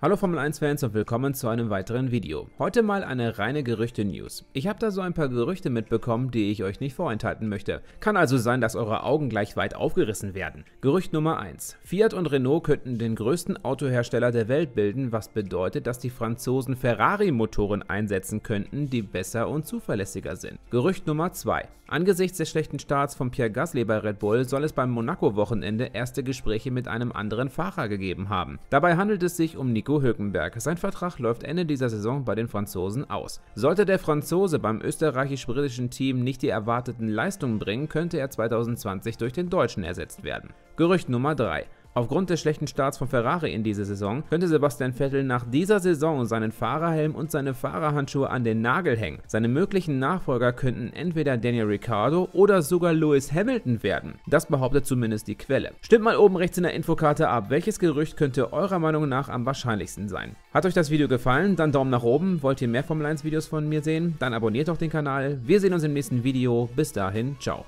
Hallo Formel 1 Fans und willkommen zu einem weiteren Video. Heute mal eine reine Gerüchte-News. Ich habe da so ein paar Gerüchte mitbekommen, die ich euch nicht vorenthalten möchte. Kann also sein, dass eure Augen gleich weit aufgerissen werden. Gerücht Nummer 1. Fiat und Renault könnten den größten Autohersteller der Welt bilden, was bedeutet, dass die Franzosen Ferrari-Motoren einsetzen könnten, die besser und zuverlässiger sind. Gerücht Nummer 2. Angesichts des schlechten Starts von Pierre Gasly bei Red Bull soll es beim Monaco-Wochenende erste Gespräche mit einem anderen Fahrer gegeben haben. Dabei handelt es sich um Nico Nico Hülkenberg. Sein Vertrag läuft Ende dieser Saison bei den Franzosen aus. Sollte der Franzose beim österreichisch-britischen Team nicht die erwarteten Leistungen bringen, könnte er 2020 durch den Deutschen ersetzt werden. Gerücht Nummer 3. Aufgrund des schlechten Starts von Ferrari in dieser Saison könnte Sebastian Vettel nach dieser Saison seinen Fahrerhelm und seine Fahrerhandschuhe an den Nagel hängen. Seine möglichen Nachfolger könnten entweder Daniel Ricciardo oder sogar Lewis Hamilton werden. Das behauptet zumindest die Quelle. Stimmt mal oben rechts in der Infokarte ab, welches Gerücht könnte eurer Meinung nach am wahrscheinlichsten sein. Hat euch das Video gefallen? Dann Daumen nach oben. Wollt ihr mehr Formel 1 Videos von mir sehen? Dann abonniert doch den Kanal. Wir sehen uns im nächsten Video. Bis dahin, ciao.